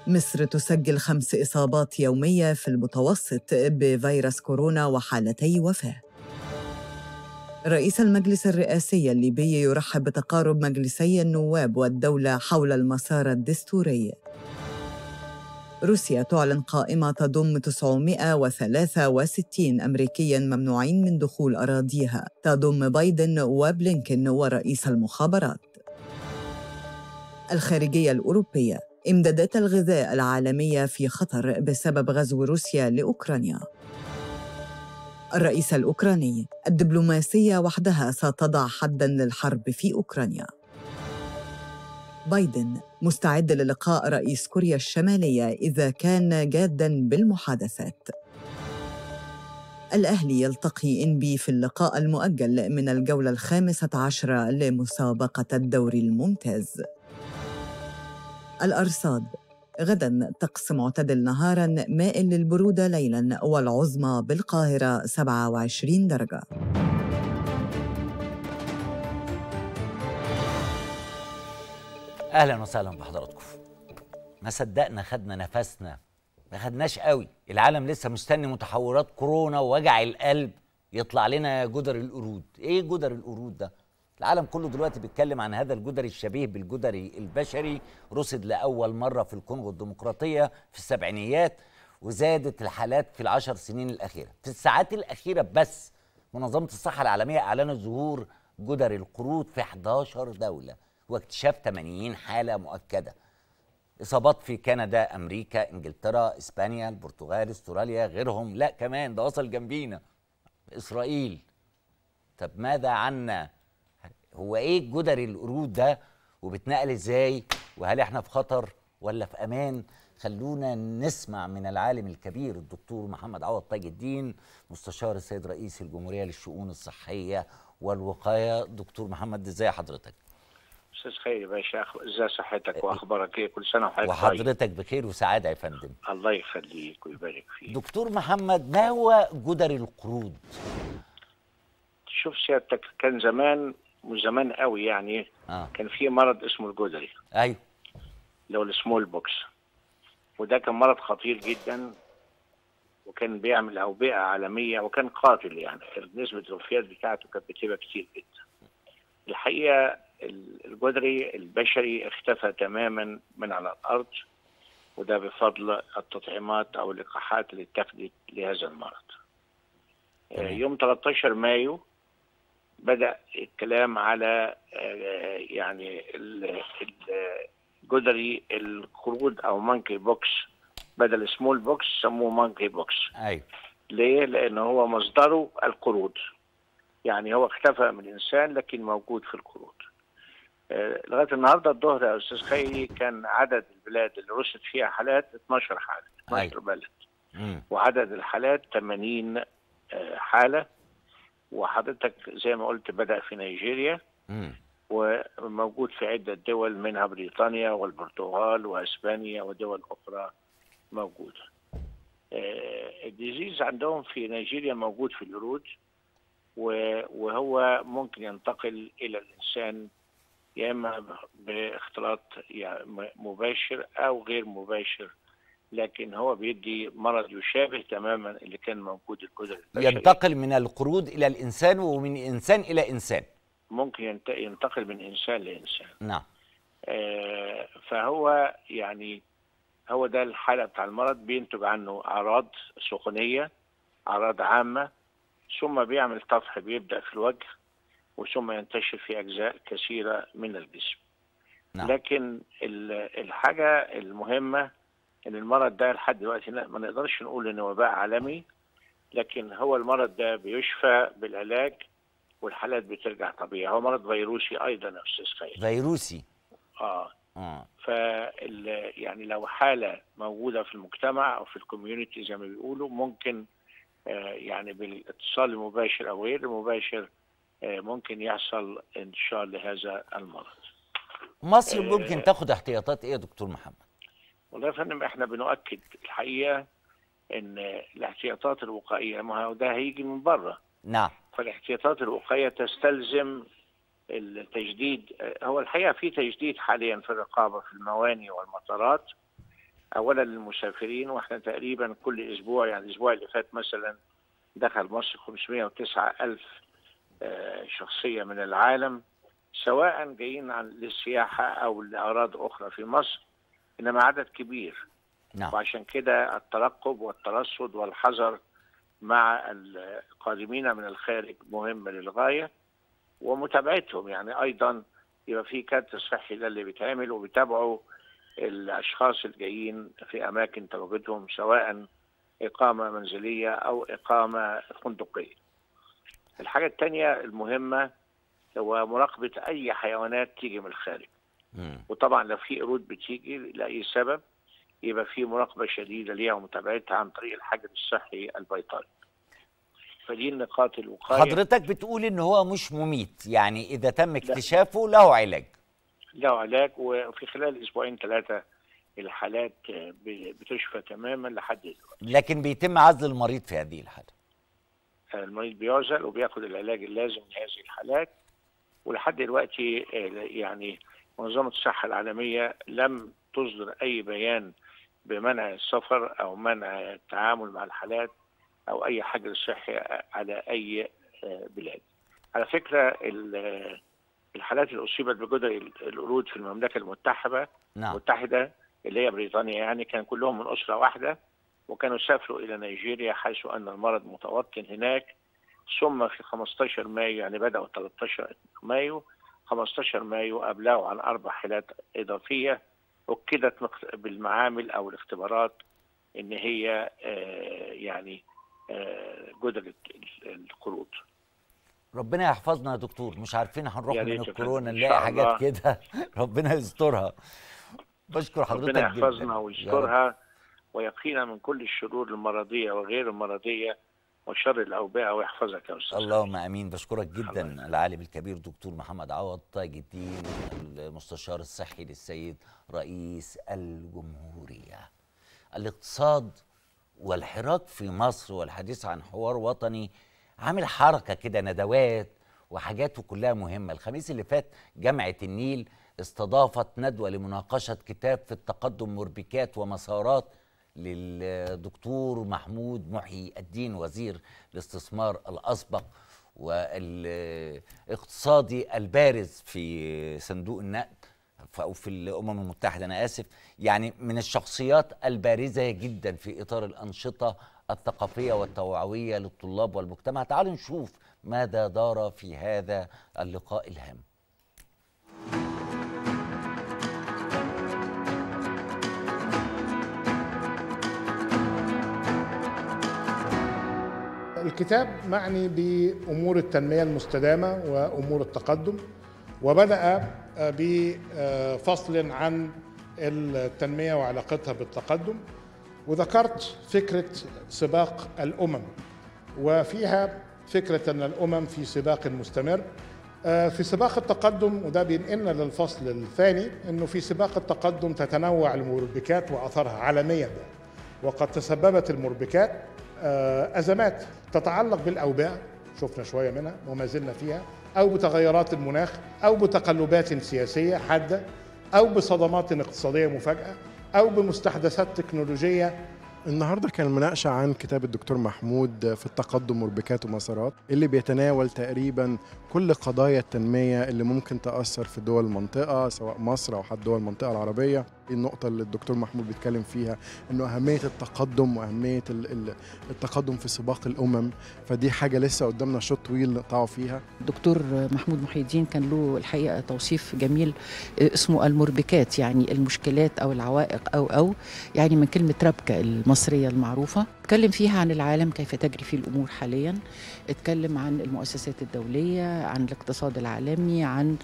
مصر تسجل خمس إصابات يومية في المتوسط بفيروس كورونا وحالتي وفاة رئيس المجلس الرئاسي الليبي يرحب بتقارب مجلسي النواب والدولة حول المسار الدستوري روسيا تعلن قائمة تضم 963 أمريكيا ممنوعين من دخول أراضيها تضم بايدن وبلينكن ورئيس المخابرات الخارجية الأوروبية إمدادات الغذاء العالمية في خطر بسبب غزو روسيا لأوكرانيا الرئيس الأوكراني الدبلوماسية وحدها ستضع حداً للحرب في أوكرانيا بايدن مستعد للقاء رئيس كوريا الشمالية إذا كان جاداً بالمحادثات الأهلي يلتقي إنبي في اللقاء المؤجل من الجولة الخامسة عشرة لمسابقة الدوري الممتاز الأرصاد غدا طقس معتدل نهارا مائل للبرودة ليلا والعظمى بالقاهرة 27 درجة أهلا وسهلا بحضراتكم ما صدقنا خدنا نفسنا ما خدناش قوي العالم لسه مستني متحورات كورونا ووجع القلب يطلع لنا جدر القرود ايه جدر القرود ده العالم كله دلوقتي بيتكلم عن هذا الجدري الشبيه بالجدري البشري رصد لاول مره في الكونغو الديمقراطيه في السبعينيات وزادت الحالات في العشر سنين الاخيره في الساعات الاخيره بس منظمه الصحه العالميه اعلنت ظهور جدري القرود في 11 دوله واكتشاف 80 حاله مؤكده اصابات في كندا امريكا انجلترا اسبانيا البرتغال استراليا غيرهم لا كمان ده وصل جنبينا اسرائيل طب ماذا عنا هو ايه جدر القرود ده وبتنقل ازاي وهل احنا في خطر ولا في امان خلونا نسمع من العالم الكبير الدكتور محمد عوض تاج الدين مستشار السيد رئيس الجمهوريه للشؤون الصحيه والوقايه دكتور محمد ازاي حضرتك استاذ خير يا باشا ازاي صحتك أه، واخبارك ايه كل سنه وحضرتك طيب. وحضرتك بخير وسعاده يا فندم الله يخليك ويبارك فيك دكتور محمد ما هو جدري القرود شوف سيادتك كان زمان من زمان قوي يعني آه. كان في مرض اسمه الجدري ايوه اللي هو السمول بوكس وده كان مرض خطير جدا وكان بيعمل اوبئه عالميه وكان قاتل يعني نسبه الوفيات بتاعته كانت بتبقى كتير جدا الحقيقه الجدري البشري اختفى تماما من على الارض وده بفضل التطعيمات او اللقاحات اللي اتخذت لهذا المرض آه، يوم 13 مايو بدا الكلام على آه، يعني الجدري القرود او مانكي بوكس بدل سمول بوكس سموه مانكي بوكس ايوه ليه لان هو مصدره القرود يعني هو اختفى من الانسان لكن موجود في القرود آه، لغايه النهارده الظهر يا استاذ خيري كان عدد البلاد اللي رصد فيها حالات 12 حاله 12 أيوة. بلد مم. وعدد الحالات 80 آه، حاله وحضرتك زي ما قلت بدأ في نيجيريا وموجود في عدة دول منها بريطانيا والبرتغال وأسبانيا ودول أخرى موجودة آه، الديزيز عندهم في نيجيريا موجود في القرود وهو ممكن ينتقل إلى الإنسان يا إما باختلاط مباشر أو غير مباشر لكن هو بيدي مرض يشابه تماما اللي كان موجود الجزر ينتقل من القرود الى الانسان ومن انسان الى انسان ممكن ينتقل من انسان لانسان نعم آه فهو يعني هو ده الحاله بتاع المرض بينتج عنه اعراض سخونيه اعراض عامه ثم بيعمل طفح بيبدا في الوجه وثم ينتشر في اجزاء كثيره من الجسم نعم. لكن الحاجه المهمه ان المرض ده لحد دلوقتي ما نقدرش نقول انه وباء عالمي لكن هو المرض ده بيشفى بالعلاج والحالات بترجع طبيعي هو مرض فيروسي ايضا يا استاذ خير فيروسي اه اه ف يعني لو حاله موجوده في المجتمع او في الكوميونتي زي ما بيقولوا ممكن آه يعني بالاتصال المباشر او غير المباشر آه ممكن يحصل انتشار لهذا المرض مصر ممكن آه. تاخد احتياطات ايه يا دكتور محمد والله يا فندم احنا بنؤكد الحقيقه ان الاحتياطات الوقائيه ما هو ده هيجي من بره نعم فالاحتياطات الوقائيه تستلزم التجديد هو الحقيقه في تجديد حاليا في الرقابه في المواني والمطارات اولا للمسافرين واحنا تقريبا كل اسبوع يعني الاسبوع اللي فات مثلا دخل مصر 509 الف آه، شخصيه من العالم سواء جايين عن للسياحه او لاغراض اخرى في مصر انما عدد كبير نعم. وعشان كده الترقب والترصد والحذر مع القادمين من الخارج مهم للغايه ومتابعتهم يعني ايضا يبقى في كادر صحي ده اللي بيتعمل وبيتابعوا الاشخاص الجايين في اماكن تواجدهم سواء اقامه منزليه او اقامه فندقيه. الحاجه الثانيه المهمه هو مراقبه اي حيوانات تيجي من الخارج. وطبعا لو في قرود بتيجي لاي سبب يبقى في مراقبه شديده ليها ومتابعتها عن طريق الحجر الصحي البيطري. فدي النقاط الوقايه حضرتك بتقول ان هو مش مميت يعني اذا تم اكتشافه له علاج له علاج وفي خلال اسبوعين ثلاثه الحالات بتشفى تماما لحد دلوقتي لكن بيتم عزل المريض في هذه الحاله المريض بيعزل وبياخد العلاج اللازم لهذه الحالات ولحد دلوقتي آه، يعني منظمه الصحه العالميه لم تصدر اي بيان بمنع السفر او منع التعامل مع الحالات او اي حجر صحي على اي آه، بلاد. على فكره آه، الحالات اللي اصيبت بجدر القرود في المملكه المتحده نعم. المتحده اللي هي بريطانيا يعني كان كلهم من اسره واحده وكانوا سافروا الى نيجيريا حيث ان المرض متوطن هناك ثم في 15 مايو يعني بداوا 13 مايو 15 مايو أبلغوا عن أربع حالات إضافية أكدت بالمعامل أو الاختبارات إن هي آه، يعني آه، جدل القروض ربنا يحفظنا يا دكتور مش عارفين هنروح من الكورونا نلاقي حاجات كده *laughs* ربنا يسترها بشكر حضرتك ربنا يحفظنا ويسترها ويقينا من كل الشرور المرضيه وغير المرضيه وشر الأوبئة ويحفظك يا أستاذ اللهم أمين بشكرك جدا العالم الكبير دكتور محمد عوض تاج الدين المستشار الصحي للسيد رئيس الجمهورية الاقتصاد والحراك في مصر والحديث عن حوار وطني عامل حركة كده ندوات وحاجاته كلها مهمة الخميس اللي فات جامعة النيل استضافت ندوة لمناقشة كتاب في التقدم مربكات ومسارات للدكتور محمود محي الدين وزير الاستثمار الأسبق والاقتصادي البارز في صندوق النقد او في الامم المتحده انا اسف يعني من الشخصيات البارزه جدا في اطار الانشطه الثقافيه والتوعويه للطلاب والمجتمع تعالوا نشوف ماذا دار في هذا اللقاء الهام الكتاب معني بأمور التنمية المستدامة وأمور التقدم وبدأ آه، بفصل عن التنمية وعلاقتها بالتقدم وذكرت فكرة سباق الأمم وفيها فكرة أن الأمم في سباق مستمر آه، في سباق التقدم وده بينقلنا للفصل الثاني انه في سباق التقدم تتنوع المربكات واثرها عالميا وقد تسببت المربكات آه، أزمات تتعلق بالأوبئة شفنا شوية منها وما زلنا فيها أو بتغيرات المناخ أو بتقلبات سياسية حادة أو بصدمات اقتصادية مفاجئة أو بمستحدثات تكنولوجية النهاردة كان المناقشة عن كتاب الدكتور محمود في التقدم مربكات ومسارات اللي بيتناول تقريبا كل قضايا التنمية اللي ممكن تأثر في دول المنطقة سواء مصر أو حتى دول المنطقة العربية النقطة اللي الدكتور محمود بيتكلم فيها انه أهمية التقدم وأهمية التقدم في سباق الأمم فدي حاجة لسه قدامنا شوط طويل نقطعه فيها الدكتور محمود محي الدين كان له الحقيقة توصيف جميل آه، اسمه المربكات يعني المشكلات أو العوائق أو أو يعني من كلمة ربكة المصرية المعروفة اتكلم فيها عن العالم كيف تجري فيه الامور حاليا اتكلم عن المؤسسات الدوليه عن الاقتصاد العالمي عن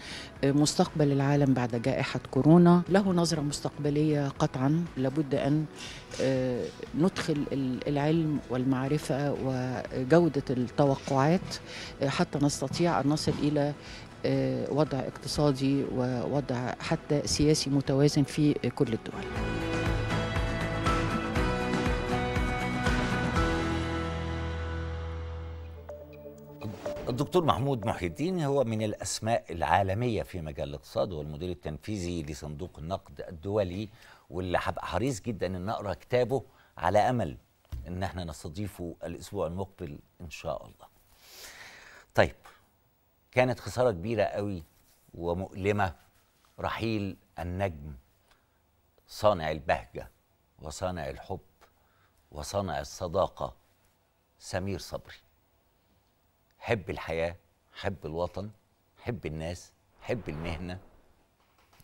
مستقبل العالم بعد جائحه كورونا له نظره مستقبليه قطعا لابد ان آه، ندخل العلم والمعرفه وجوده التوقعات آه، حتى نستطيع ان نصل الى آه، وضع اقتصادي ووضع حتى سياسي متوازن في كل الدول الدكتور محمود محي الدين هو من الاسماء العالميه في مجال الاقتصاد والمدير التنفيذي لصندوق النقد الدولي واللي هبقى حريص جدا ان اقرا كتابه على امل ان احنا نستضيفه الاسبوع المقبل ان شاء الله. طيب كانت خساره كبيره قوي ومؤلمه رحيل النجم صانع البهجه وصانع الحب وصانع الصداقه سمير صبري. حب الحياة حب الوطن حب الناس حب المهنة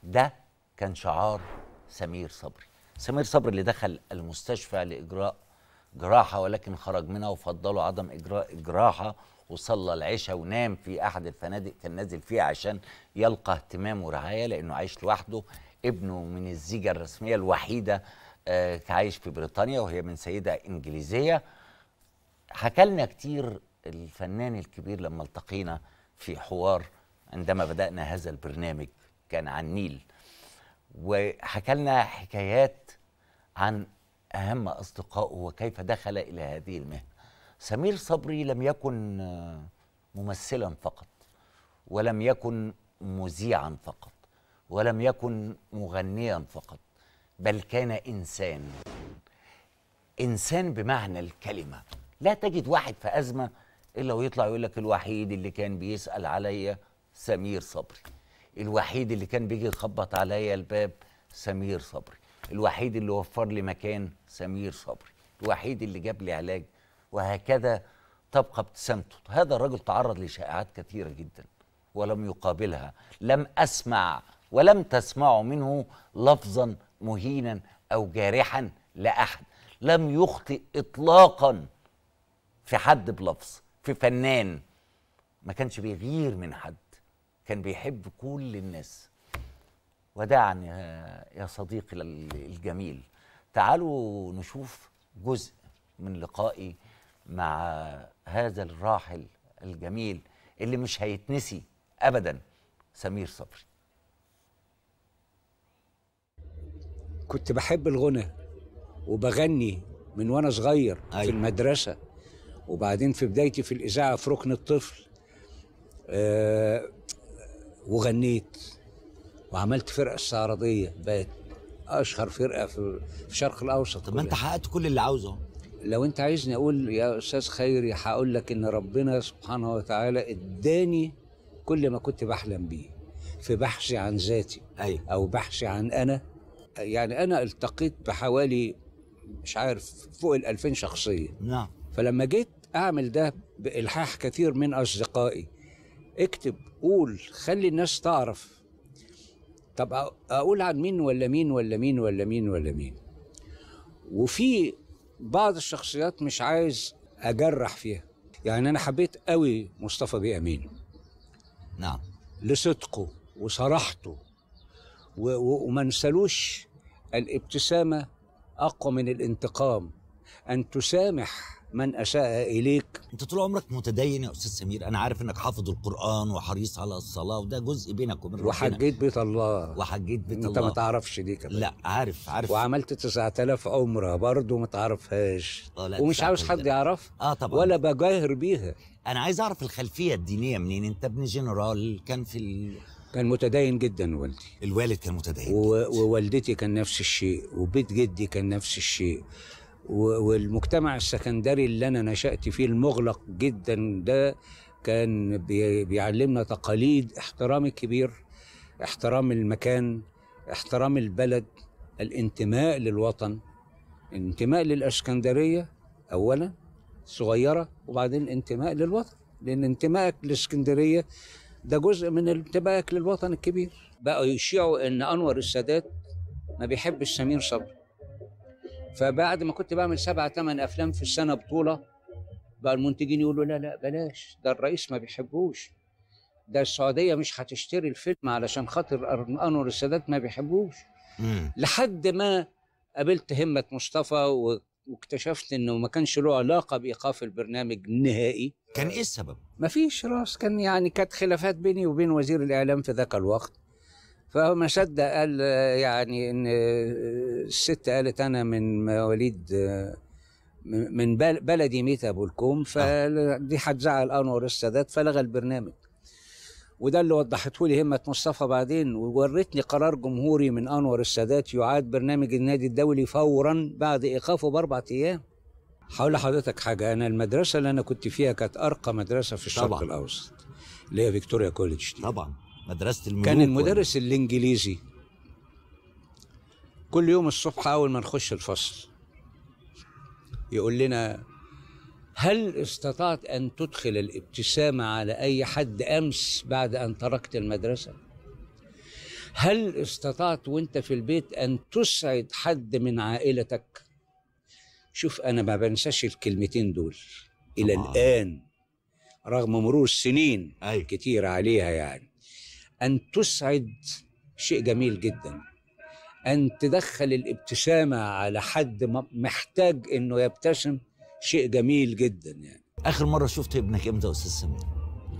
ده كان شعار سمير صبري سمير صبري اللي دخل المستشفى لإجراء جراحة ولكن خرج منها وفضلوا عدم إجراء جراحة وصلى العشاء ونام في أحد الفنادق كان نازل فيها عشان يلقى اهتمام ورعاية لأنه عايش لوحده ابنه من الزيجة الرسمية الوحيدة آه، عايش في بريطانيا وهي من سيدة إنجليزية حكى لنا كتير الفنان الكبير لما التقينا في حوار عندما بدأنا هذا البرنامج كان عن النيل وحكى لنا حكايات عن أهم أصدقائه وكيف دخل إلى هذه المهنة سمير صبري لم يكن آه، ممثلا فقط ولم يكن مذيعا فقط ولم يكن مغنيا فقط بل كان إنسان إنسان بمعنى الكلمة لا تجد واحد في أزمة الا ويطلع يقول لك الوحيد اللي كان بيسال عليا سمير صبري الوحيد اللي كان بيجي يخبط عليا الباب سمير صبري الوحيد اللي وفر لي مكان سمير صبري الوحيد اللي جاب لي علاج وهكذا تبقى ابتسامته هذا الرجل تعرض لشائعات كثيرة جدا ولم يقابلها لم أسمع ولم تسمعوا منه لفظا مهينا أو جارحا لأحد لم يخطئ إطلاقا في حد بلفظ في فنان ما كانش بيغير من حد كان بيحب كل الناس وداعا يا صديقي الجميل تعالوا نشوف جزء من لقائي مع هذا الراحل الجميل اللي مش هيتنسي ابدا سمير صبري كنت بحب الغنى وبغني من وانا صغير أيوة. في المدرسه وبعدين في بدايتي في الإذاعة في ركن الطفل آه وغنيت وعملت فرقة استعراضية بقت أشهر فرقة في الشرق الأوسط طب ما أنت حققت كل اللي عاوزه لو أنت عايزني أقول يا أستاذ خيري هقول لك إن ربنا سبحانه وتعالى إداني كل ما كنت بحلم بيه في بحثي عن ذاتي أيوة. أو بحثي عن أنا يعني أنا التقيت بحوالي مش عارف فوق ال 2000 شخصية نعم فلما جيت أعمل ده بإلحاح كثير من أصدقائي اكتب قول خلي الناس تعرف طب أقول عن مين ولا مين ولا مين ولا مين ولا مين وفي بعض الشخصيات مش عايز أجرح فيها يعني أنا حبيت قوي مصطفى بيه أمين نعم لصدقه وصراحته وما نسلوش الابتسامة أقوى من الانتقام أن تسامح من اساء اليك انت طول عمرك متدين يا استاذ سمير انا عارف انك حافظ القران وحريص على الصلاه وده جزء بينك وبين وحجيت بيت الله وحجيت بيت انت الله انت ما تعرفش دي كمان لا عارف عارف وعملت 9000 عمره برضه ما تعرفهاش آه، ومش عاوز حد يعرف اه طبعا ولا بجاهر بيها انا عايز اعرف الخلفيه الدينيه منين انت ابن جنرال كان في ال... كان متدين جدا والدي الوالد كان متدين و... ووالدتي كان نفس الشيء وبيت جدي كان نفس الشيء والمجتمع السكندري اللي انا نشات فيه المغلق جدا ده كان بيعلمنا تقاليد احترام الكبير احترام المكان احترام البلد الانتماء للوطن الانتماء للاسكندريه اولا صغيره وبعدين انتماء للوطن لان انتمائك للاسكندريه ده جزء من انتمائك للوطن الكبير بقوا يشيعوا ان انور السادات ما بيحبش سمير صبري فبعد ما كنت بعمل سبعة ثمان أفلام في السنة بطولة بقى المنتجين يقولوا لا لا بلاش ده الرئيس ما بيحبوش ده السعودية مش هتشتري الفيلم علشان خاطر أنور السادات ما بيحبوش لحد ما قابلت همة مصطفى واكتشفت انه ما كانش له علاقه بايقاف البرنامج نهائي كان ايه السبب؟ ما فيش راس كان يعني كانت خلافات بيني وبين وزير الاعلام في ذاك الوقت فما صدق قال يعني ان آه، الست قالت انا من مواليد آه، من بلدي ميت ابو الكوم آه. فدي هتزعل انور السادات فلغى البرنامج وده اللي وضحته لي همه مصطفى بعدين وورتني قرار جمهوري من انور السادات يعاد برنامج النادي الدولي فورا بعد ايقافه باربع ايام هقول لحضرتك حاجه انا المدرسه اللي انا كنت فيها كانت ارقى مدرسه في الشرق طبعًا. الاوسط اللي هي فيكتوريا كوليدج دي. طبعا مدرسه الملوك كان المدرس ولا؟ الانجليزي كل يوم الصبح اول ما نخش الفصل يقول لنا هل استطعت ان تدخل الابتسامه على اي حد امس بعد ان تركت المدرسه هل استطعت وانت في البيت ان تسعد حد من عائلتك شوف انا ما بنساش الكلمتين دول الى الان رغم مرور سنين أي. كتير عليها يعني أن تسعد شيء جميل جدا أن تدخل الابتسامة على حد محتاج إنه يبتسم شيء جميل جدا يعني آخر مرة شفت ابنك إمتى يا أستاذ سمير؟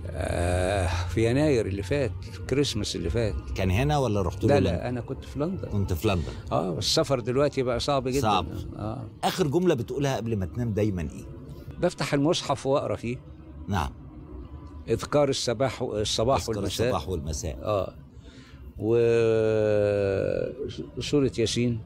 آه في يناير اللي فات كريسماس اللي فات كان هنا ولا رحت لا لا انا كنت في لندن كنت في لندن اه السفر دلوقتي بقى صعب جدا صعب آه. اخر جمله بتقولها قبل ما تنام دايما ايه بفتح المصحف واقرا فيه نعم اذكار الصباح الصباح والمساء الصباح والمساء اه وسورة ياسين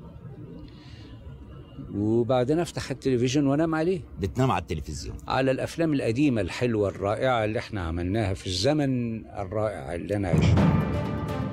وبعدين افتح التلفزيون وانام عليه بتنام على التلفزيون على الافلام القديمه الحلوه الرائعه اللي احنا عملناها في الزمن الرائع اللي انا عشته